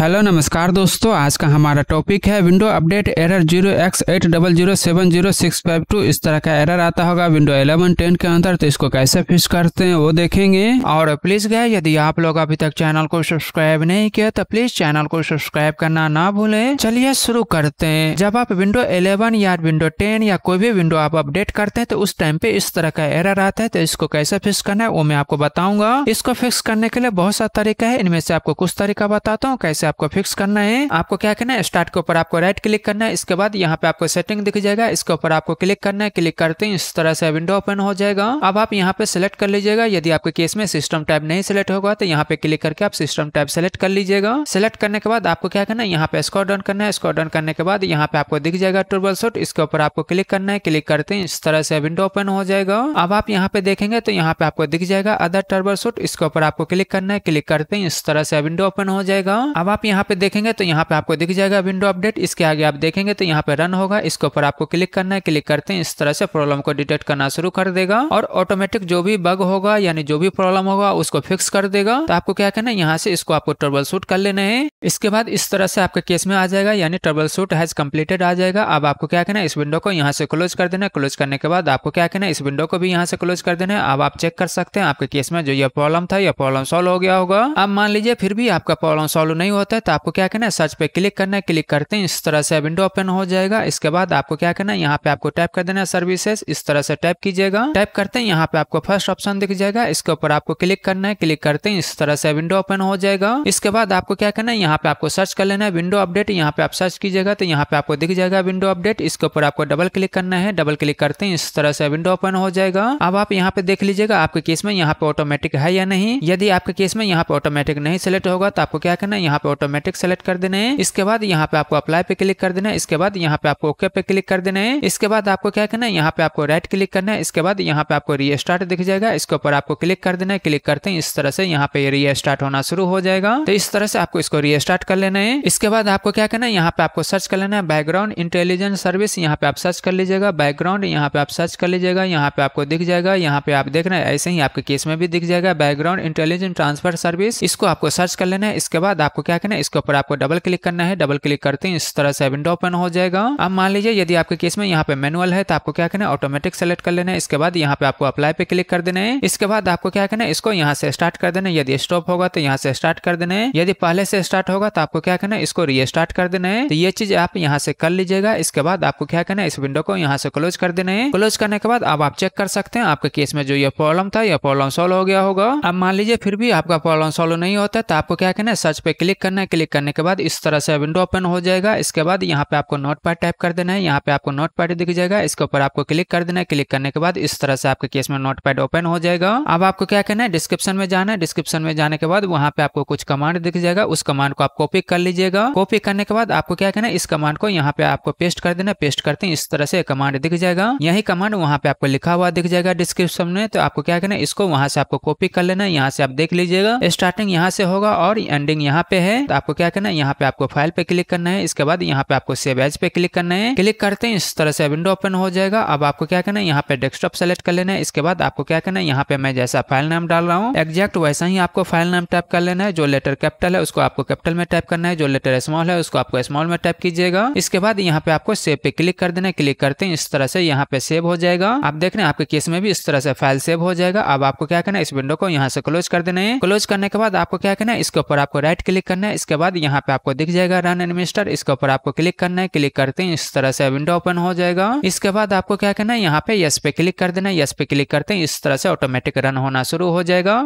hello नमस्कार दोस्तों आज का हमारा टॉपिक है window update error zero X eight double zero seven zero six five two इस तरह का एरर आता होगा विंडो एलेवन टेन के अंदर तो इसको कैसे फिक्स करते हैं वो देखेंगे और प्लीज गए यदि आप लोग अभी तक चैनल को सब्सक्राइब नहीं किया तो प्लीज चैनल को सब्सक्राइब करना ना भूले चलिए शुरू करते हैं जब आप विंडो इलेवन या विंडो टेन या कोई भी विंडो आप अपडेट करते हैं तो उस टाइम पे इस तरह का एरर आता है तो इसको कैसे फिक्स करना है वो मैं आपको बताऊंगा इसको फिक्स करने के लिए बहुत सा तरीका है इनमें से आपको कुछ तरीका बताता हूँ कैसे आपको फिक्स करना है आपको क्या करना है स्टार्ट के ऊपर आपको राइट क्लिक करना है इसके बाद यहाँ पे आपको सेटिंग दिख जाएगा इसके ऊपर आपको क्लिक करना है क्लिक करते हैं इस तरह से विंडो ओपन हो जाएगा अब आप यहाँ पे सिलेक्ट कर लीजिएगा यदि आपके केस में सिस्टम टाइप नहीं सिलेक्ट होगा तो यहाँ पे क्लिक करके आप सिस्टम टाइप सेलेक्ट कर लीजिएगा सिलेक्ट करने के बाद आपको क्या करना है यहाँ पे स्कोर डाउन करना है स्कोर डाउन करने के बाद यहाँ पे आपको दिख जाएगा ट्रिबल शॉट इसके ऊपर आपको क्लिक करना है क्लिक करते हैं इस तरह से विंडो ओपन हो जाएगा अब आप यहाँ पे देखेंगे तो यहाँ पे आपको दिख जाएगा अदर टर्बल शॉट इसके ऊपर आपको क्लिक करना है क्लिक करते हैं इस तरह से विंडो ओपन हो जाएगा अब आप आप यहाँ पे देखेंगे तो यहाँ पे आपको दिख जाएगा विंडो अपडेट इसके आगे आप देखेंगे तो यहाँ पे रन होगा इसके ऊपर आपको क्लिक करना है क्लिक करते हैं इस तरह से प्रॉब्लम को डिटेक्ट करना शुरू कर देगा और ऑटोमेटिक जो भी बग होगा यानी जो भी प्रॉब्लम होगा उसको फिक्स कर देगा तो आपको क्या करना है यहाँ से इसको आपको ट्रबल शूट कर लेना है इसके बाद इस तरह से आपके केस में आ जाएगा यानी ट्रबल शूट हैज कम्प्लीटेड आ जाएगा अब आपको क्या करना है इस विंडो को यहाँ से क्लोज कर देना है क्लोज करने के बाद आपको क्या करना है इस विंडो को भी यहाँ से क्लोज कर देना है अब आप चेक कर सकते हैं आपके केस में जो यह प्रॉब्लम था यह प्रॉब्लम सोल्व हो गया होगा अब मान लीजिए फिर भी आपका प्रॉब्लम सोल्व नहीं होता होता है तो आपको क्या करना है सर्च पे क्लिक करना है क्लिक करते हैं इस तरह से विंडो ओपन हो जाएगा इसके बाद आपको क्या करना है यहाँ पे आपको टाइप कर देना है सर्विसेज इस तरह से टाइप कीजिएगा टाइप करते हैं यहाँ पे आपको फर्स्ट ऑप्शन दिख जाएगा इसके ऊपर आपको क्लिक करना है क्लिक करते हैं इस तरह से विंडो ओपन हो जाएगा इसके बाद आपको क्या करना है यहाँ पे आपको सर्च कर लेना है विंडो अपडेट यहाँ पे आप सर्च कीजिएगा तो यहाँ पे आपको दिख जाएगा विंडो अपडेट इसके ऊपर आपको डबल क्लिक करना है डबल क्लिक करते हैं इस तरह से विंडो ओपन हो जाएगा अब आप यहाँ पे देख लीजिएगा आपके केस में यहाँ पे ऑटोमेटिक है या नहीं यदि आपके केस में यहाँ पे ऑटोमेटिक नहीं सिलेक्ट होगा तो आपको क्या करना है यहाँ पे ऑटोमेटिक सेलेक्ट कर देने है इसके बाद यहाँ पे आपको अप्लाई पे क्लिक कर देना है इसके बाद यहाँ पे आपको ओके पे क्लिक कर देना है इसके बाद आपको क्या करना है यहाँ पे आपको राइट क्लिक करना है इसके बाद यहाँ पे आपको रीस्टार्ट दिख जाएगा इसके ऊपर आपको क्लिक कर देना है क्लिक करते हैं इस तरह से यहाँ पे रीस्टार्ट होना शुरू हो जाएगा तो इस तरह से आपको इसको रीस्टार्ट कर लेना है इसके बाद आपको क्या करना है यहाँ पे आपको सर्च कर लेना है बैकग्राउंड इंटेलिजेंट सर्विस यहाँ पे आप सर्च कर लीजिएगा बैकग्राउंड यहाँ पे आप सर्च कर लीजिएगा यहाँ पे आपको दिख जाएगा यहाँ पे आप देख रहे हैं ऐसे ही आपके केस में भी दिख जाएगा बैकग्राउंड इंटेलिजेंट ट्रांसफर सर्विस इसको आपको सर्च कर लेना है इसके बाद आपको क्या आइकन है इसके ऊपर आपको डबल क्लिक करना है डबल क्लिक करते हैं इस तरह से विंडो ओपन हो जाएगा अब मान लीजिए यदि आपके केस में यहाँ पे मैनुअल है तो आपको क्या करना है ऑटोमेटिक सेलेक्ट कर लेना है इसके बाद यहाँ पे आपको अप्लाई पे क्लिक कर देना है इसके बाद आपको क्या करना है इसको यहाँ से स्टार्ट कर देना है यदि स्टॉप होगा तो यहाँ से स्टार्ट कर देना है यदि पहले से स्टार्ट होगा तो आपको क्या करना है इसको रीस्टार्ट कर देना है तो ये चीज आप यहाँ से कर लीजिएगा इसके बाद आपको क्या करना है इस विंडो को यहाँ से क्लोज कर देना है क्लोज करने के बाद अब आप चेक कर सकते हैं आपके केस में जो ये प्रॉब्लम था यह प्रॉब्लम सोल्व हो गया होगा अब मान लीजिए फिर भी आपका प्रॉब्लम सोल्व नहीं होता तो आपको क्या करना है सर्च पे क्लिक करना है क्लिक करने के बाद इस तरह से विंडो ओपन हो जाएगा इसके बाद यहाँ पे आपको नोट पैड टाइप कर देना है यहाँ पे आपको नोट पैड दिख जाएगा इसके ऊपर आपको क्लिक कर देना है क्लिक करने के बाद इस तरह से आपके केस में नोट पैड ओपन हो जाएगा अब आपको क्या करना है डिस्क्रिप्शन में जाना है डिस्क्रिप्शन में जाने के बाद वहाँ पे आपको कुछ कमांड दिख जाएगा उस कमांड को आप कॉपी कर लीजिएगा कॉपी करने के बाद आपको क्या करना है इस कमांड को यहाँ पे आपको पेस्ट कर देना पेस्ट करते हैं इस तरह से कमांड दिख जाएगा यही कमांड वहाँ पे आपको लिखा हुआ दिख जाएगा डिस्क्रिप्शन में तो आपको क्या करना है इसको वहाँ से आपको कॉपी कर लेना है यहाँ से आप देख लीजिएगा स्टार्टिंग यहाँ से होगा और एंडिंग यहाँ पे है है तो आपको क्या करना है यहाँ पे आपको फाइल पे क्लिक करना है इसके बाद यहाँ पे आपको सेव एज पे क्लिक करना है क्लिक करते हैं इस तरह से विंडो ओपन हो जाएगा अब आपको क्या करना है यहाँ पे डेस्कटॉप सेलेक्ट कर लेना है इसके बाद आपको क्या करना है यहाँ पे मैं जैसा फाइल नाम डाल रहा हूँ एक्जैक्ट वैसा ही आपको फाइल नाम टाइप कर लेना है जो लेटर कैपिटल है उसको आपको कैपिटल में टाइप करना है जो लेटर स्मॉल है उसको आपको स्मॉल में टाइप कीजिएगा इसके बाद यहाँ पे आपको सेव पे क्लिक कर देना है क्लिक करते हैं इस तरह से यहाँ पे सेव हो जाएगा आप देख रहे हैं आपके केस में भी इस तरह से फाइल सेव हो जाएगा अब आपको क्या करना है इस विंडो को यहाँ से क्लोज कर देना है क्लोज करने के बाद आपको क्या करना है इसके ऊपर आपको राइट क्लिक करना है है इसके बाद यहाँ पे आपको दिख जाएगा रन एडमिनिस्टर इसके ऊपर आपको क्लिक करना है क्लिक करते हैं इस तरह से विंडो ओपन हो जाएगा इसके बाद आपको क्या करना है यहाँ पे यस पे क्लिक कर देना है यस पे क्लिक करते हैं इस तरह से ऑटोमेटिक रन होना शुरू हो जाएगा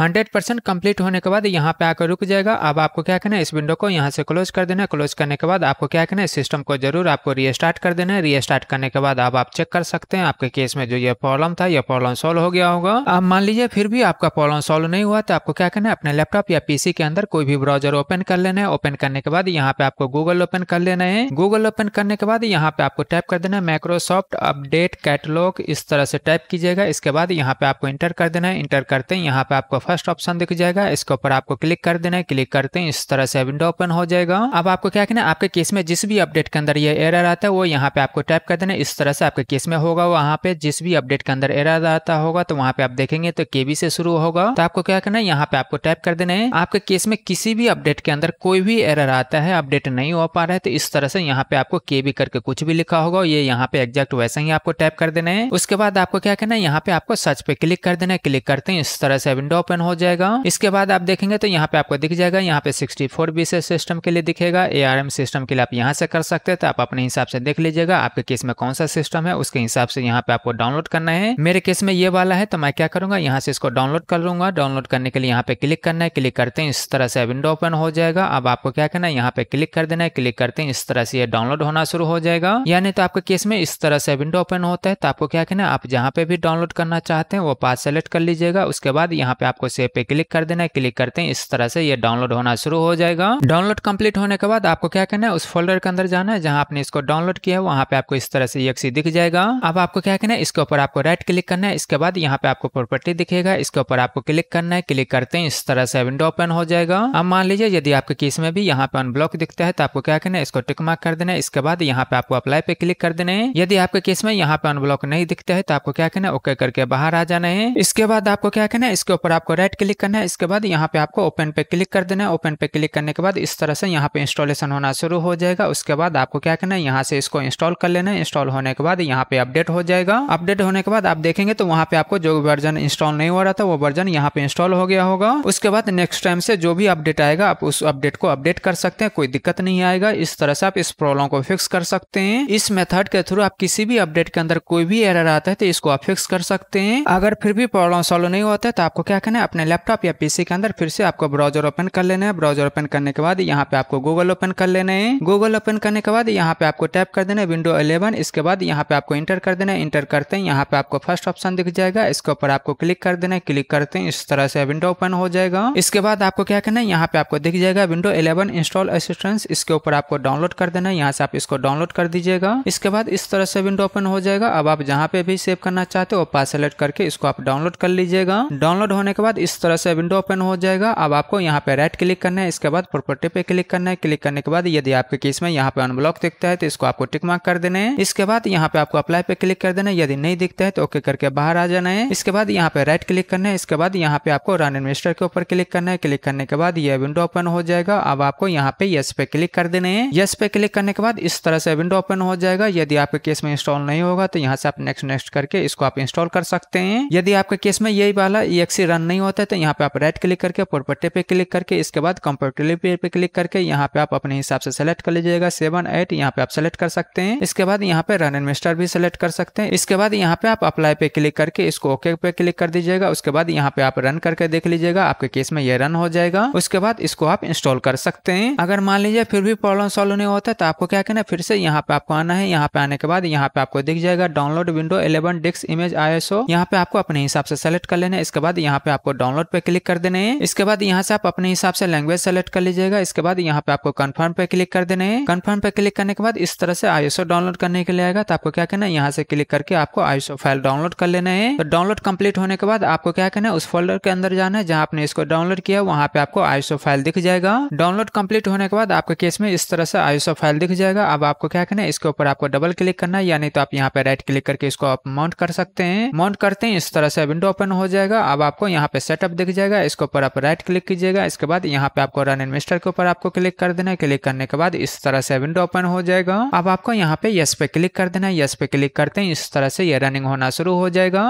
हंड्रेड परसेंट कम्प्लीट होने के बाद यहाँ पे आकर रुक जाएगा अब आपको क्या करना है इस विंडो को यहाँ से क्लोज कर देना है क्लोज करने के बाद आपको क्या करना है सिस्टम को जरूर आपको रीस्टार्ट कर देना है रीस्टार्ट करने के बाद अब आप चेक कर सकते हैं आपके केस में जो ये प्रॉब्लम था ये प्रॉब्लम सोल्व हो गया होगा अब मान लीजिए फिर भी आपका प्रॉब्लम सोल्व नहीं हुआ तो आपको क्या करना है अपने लैपटॉप या पीसी के अंदर कोई भी ब्राउजर ओपन कर लेना है ओपन करने के बाद यहाँ पे आपको गूगल ओपन कर लेना है गूगल ओपन करने के बाद यहाँ पे आपको टाइप कर देना है माइक्रोसॉफ्ट अपडेट कैटलॉग इस तरह से टाइप कीजिएगा इसके बाद यहाँ पे आपको इंटर कर देना है इंटर करते हैं यहाँ पे आपको फर्स्ट ऑप्शन दिख जाएगा इसके ऊपर आपको क्लिक कर देना है क्लिक करते हैं इस तरह से विंडो ओपन हो जाएगा अब आपको क्या करना है आपके केस में जिस भी अपडेट के अंदर ये एरर आता है वो यहाँ पे आपको टाइप कर देना इस तरह से आपके केस में होगा वहाँ पे जिस भी अपडेट के अंदर एरर आता होगा तो वहाँ पे आप देखेंगे तो केबी से शुरू होगा तो आपको क्या करना है यहाँ पे आपको टाइप कर देना है आपके केस में किसी भी अपडेट के अंदर कोई भी एरर आता है अपडेट नहीं हो पा रहा है तो इस तरह से यहाँ पे आपको केबी करके कुछ भी लिखा होगा ये यहाँ पे एग्जैक्ट वैसा ही आपको टाइप कर देना है उसके बाद आपको क्या करना है यहाँ पे आपको सर्च पे क्लिक कर देना है क्लिक करते हैं इस तरह से विंडो ओपन ओपन हो जाएगा इसके बाद आप देखेंगे तो यहाँ पे आपको दिख जाएगा यहाँ पे 64 फोर सिस्टम के लिए दिखेगा एआरएम सिस्टम के लिए आप यहाँ से कर सकते हैं तो आप अपने हिसाब से देख लीजिएगा आपके केस में कौन सा सिस्टम है उसके हिसाब से यहाँ पे आपको डाउनलोड करना है मेरे केस में ये वाला है तो मैं क्या करूंगा यहाँ से इसको डाउनलोड कर लूंगा डाउनलोड करने के लिए यहाँ पे क्लिक करना है क्लिक करते हैं इस तरह से विंडो ओपन हो जाएगा अब आपको क्या करना है यहाँ पे क्लिक कर देना है क्लिक करते हैं इस तरह से ये डाउनलोड होना शुरू हो जाएगा यानी तो आपके केस में इस तरह से विंडो ओपन होता है तो आपको क्या करना है आप जहाँ पे भी डाउनलोड करना चाहते हैं वो पास सेलेक्ट कर लीजिएगा उसके बाद यहाँ पे आपको आपको सेव पे क्लिक कर देना है क्लिक करते हैं इस तरह से ये डाउनलोड होना शुरू हो जाएगा डाउनलोड कंप्लीट होने के बाद आपको क्या करना है उस फोल्डर के अंदर जाना है जहाँ आपने इसको डाउनलोड किया है वहाँ पे आपको इस तरह से एक्सी दिख जाएगा अब आपको क्या करना है इसके ऊपर आपको राइट क्लिक करना है इसके बाद यहाँ पे आपको प्रॉपर्टी दिखेगा इसके ऊपर आपको क्लिक करना है क्लिक करते हैं इस तरह से विंडो ओपन हो जाएगा अब मान लीजिए यदि आपके केस में भी यहाँ पे अनब्लॉक दिखता है तो आपको क्या करना है इसको टिक मार्क कर देना है इसके बाद यहाँ पे आपको अप्लाई पे क्लिक कर देना है यदि आपके केस में यहाँ पे अनब्लॉक नहीं दिखता है तो आपको क्या करना है ओके करके बाहर आ जाना है इसके बाद आपको क्या करना है इसके ऊपर आपको राइट क्लिक करना है इसके बाद यहाँ पे आपको ओपन पे क्लिक कर देना है ओपन पे क्लिक करने के बाद इस तरह से यहाँ पे इंस्टॉलेशन होना शुरू हो जाएगा उसके बाद आपको क्या करना है यहाँ से इसको इंस्टॉल कर लेना है इंस्टॉल होने के बाद यहाँ पे अपडेट हो जाएगा अपडेट होने के बाद आप देखेंगे तो वहाँ पे आपको जो वर्जन इंस्टॉल नहीं हो रहा था वो वर्जन यहाँ पे इंस्टॉल हो गया होगा उसके बाद नेक्स्ट टाइम से जो भी अपडेट आएगा आप उस अपडेट को अपडेट कर सकते हैं कोई दिक्कत नहीं आएगा इस तरह से आप इस प्रॉब्लम को फिक्स कर सकते हैं इस मेथड के थ्रू आप किसी भी अपडेट के अंदर कोई भी एरर आता है तो इसको आप फिक्स कर सकते हैं अगर फिर भी प्रॉब्लम सॉल्व नहीं होता है तो आपको क्या करना लेना है अपने लैपटॉप या पीसी के अंदर फिर से आपको ब्राउजर ओपन कर लेना है ब्राउजर ओपन करने के बाद यहाँ पे आपको गूगल ओपन कर लेना है गूगल ओपन करने के बाद यहाँ पे आपको टैप कर देना है विंडो इलेवन इसके बाद यहाँ पे आपको इंटर कर देना है इंटर करते हैं यहाँ पे आपको फर्स्ट ऑप्शन दिख जाएगा इसके ऊपर आपको क्लिक कर देना है क्लिक करते हैं इस तरह से विंडो ओपन हो जाएगा इसके बाद आपको क्या करना है यहाँ पे आपको दिख जाएगा विंडो इलेवन इंस्टॉल असिस्टेंस इसके ऊपर आपको डाउनलोड कर देना है यहाँ से आप इसको डाउनलोड कर दीजिएगा इसके बाद इस तरह से विंडो ओपन हो जाएगा अब आप जहाँ पे भी सेव करना चाहते हो पास सेलेक्ट करके इसको आप डाउनलोड कर लीजिएगा डाउनलोड होने के बाद इस तरह से विंडो ओपन हो जाएगा अब आपको यहाँ पे राइट क्लिक करना है इसके बाद प्रॉपर्टी पे क्लिक करना है क्लिक करने के बाद यदि आपके केस में यहाँ पे अनब्लॉक दिखता है तो इसको आपको टिक मार्क कर देना है इसके बाद यहाँ पे आपको अप्लाई पे क्लिक कर देना है यदि नहीं दिखता है तो ओके करके बाहर आ जाना है इसके बाद यहाँ पे राइट क्लिक करना है इसके बाद यहाँ पे आपको रन इन्वेस्टर के ऊपर क्लिक करना है क्लिक करने के बाद यह विंडो ओपन हो जाएगा अब आपको यहाँ पे यस पे क्लिक कर देना है यस पे क्लिक करने के बाद इस तरह से विंडो ओपन हो जाएगा यदि आपके केस में इंस्टॉल नहीं होगा तो यहाँ से आप नेक्स्ट नेक्स्ट करके इसको आप इंस्टॉल कर सकते हैं यदि आपके केस में यही वाला ई रन नहीं नहीं होता है तो यहाँ पे आप राइट क्लिक करके प्रोपर्टी पे क्लिक करके इसके बाद कंपोर्टेबल पे, पे क्लिक करके यहाँ पे आप अपने हिसाब से सेलेक्ट कर लीजिएगा सेवन एट यहाँ पे आप सेलेक्ट कर सकते हैं इसके बाद यहाँ पे रन एंड मिस्टर भी सिलेक्ट कर सकते हैं इसके बाद यहाँ पे आप अप्लाई पे क्लिक करके इसको ओके पे क्लिक कर दीजिएगा उसके बाद यहाँ पे आप रन करके देख लीजिएगा आपके केस में ये रन हो जाएगा उसके बाद इसको आप इंस्टॉल कर सकते हैं अगर मान लीजिए फिर भी प्रॉब्लम सोल्व नहीं होता तो आपको क्या कहना फिर से यहाँ पे आपको आना है यहाँ पे आने के बाद यहाँ पे आपको दिख जाएगा download window eleven disk image I यहाँ पे आपको अपने हिसाब से सेलेक्ट कर लेना इसके बाद यहाँ पे आप आपको डाउनलोड पे क्लिक कर देने इसके बाद यहाँ से आप अपने हिसाब से लैंग्वेज सेलेक्ट कर लीजिएगा इसके बाद यहाँ पे आपको कन्फर्म पे क्लिक कर देने कन्फर्म पे क्लिक करने के बाद इस तरह से आईएसओ डाउनलोड करने के लिए आएगा तो आपको क्या करना है यहाँ से क्लिक करके आपको आईएसओ फाइल डाउनलोड कर लेना है डाउनलोड तो कम्प्लीट होने के बाद आपको क्या करना है उस फोल्डर के अंदर जाना है जहाँ आपने इसको डाउनलोड किया वहाँ पे आपको आईएसओ फाइल दिख जाएगा डाउनलोड कम्प्लीट होने के बाद आपके केस में इस तरह से आयुषो फाइल दिख जाएगा अब आपको क्या करना है इसके ऊपर आपको डबल क्लिक करना है यानी तो आप यहाँ पे राइट क्लिक करके इसको आप माउंट कर सकते हैं माउंट करते हैं इस तरह से विंडो ओपन हो जाएगा अब आपको यहाँ पे पे सेटअप दिख जाएगा इसके ऊपर आप राइट क्लिक कीजिएगा इसके बाद यहाँ पे आपको रन इन्वेस्टर के ऊपर आपको क्लिक कर देना है क्लिक करने के बाद इस तरह से विंडो ओपन हो जाएगा अब आपको यहाँ पे यस पे क्लिक कर देना है यस पे क्लिक करते हैं इस तरह से ये रनिंग होना शुरू हो जाएगा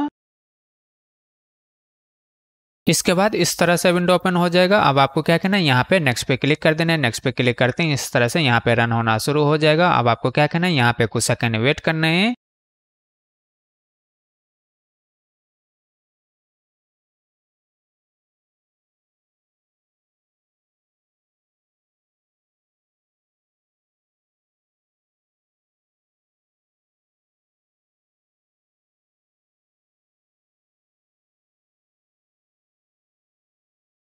इसके बाद इस तरह से विंडो ओपन हो जाएगा अब आपको क्या कहना है यहाँ पे नेक्स्ट पे क्लिक कर देना है नेक्स्ट पे क्लिक करते हैं इस तरह से यहाँ पे रन होना शुरू हो जाएगा अब आपको क्या कहना है यहाँ पे कुछ सेकंड वेट करना है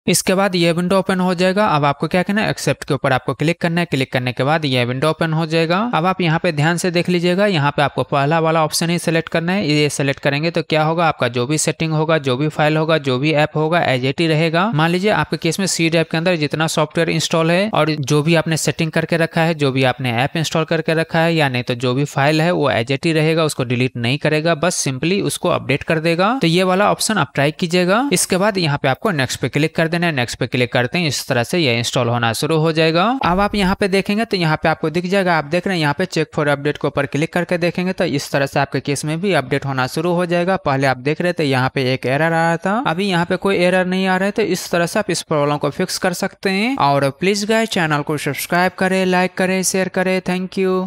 इसके बाद ये विंडो ओपन हो जाएगा अब आपको क्या करना है एक्सेप्ट के ऊपर आपको क्लिक करना है क्लिक करने के बाद ये विंडो ओपन हो जाएगा अब आप यहाँ पे ध्यान से देख लीजिएगा यहाँ पे आपको पहला वाला ऑप्शन ही सेलेक्ट करना है ये सेलेक्ट करेंगे तो क्या होगा आपका जो भी सेटिंग होगा जो भी फाइल होगा जो भी ऐप होगा एज एट ही रहेगा मान लीजिए आपके केस में सी ड्राइव के अंदर जितना सॉफ्टवेयर इंस्टॉल है और जो भी आपने सेटिंग करके रखा है जो भी आपने ऐप इंस्टॉल करके रखा है या नहीं तो जो भी फाइल है वो एज एट ही रहेगा उसको डिलीट नहीं करेगा बस सिंपली उसको अपडेट कर देगा तो ये वाला ऑप्शन आप ट्राई कीजिएगा इसके बाद यहाँ पे आपको नेक्स्ट पे क्लिक कर देना है नेक्स्ट पे क्लिक करते हैं इस तरह से यह इंस्टॉल होना शुरू हो जाएगा अब आप यहाँ पे देखेंगे तो यहाँ पे आपको दिख जाएगा आप देख रहे हैं यहाँ पे चेक फॉर अपडेट के ऊपर क्लिक करके देखेंगे तो इस तरह से आपके केस में भी अपडेट होना शुरू हो जाएगा पहले आप देख रहे थे यहाँ पे एक एरर आ रहा था अभी यहाँ पे कोई एरर नहीं आ रहा है तो इस तरह से आप इस प्रॉब्लम को फिक्स कर सकते हैं और प्लीज गाय चैनल को सब्सक्राइब करें लाइक करें शेयर करें थैंक यू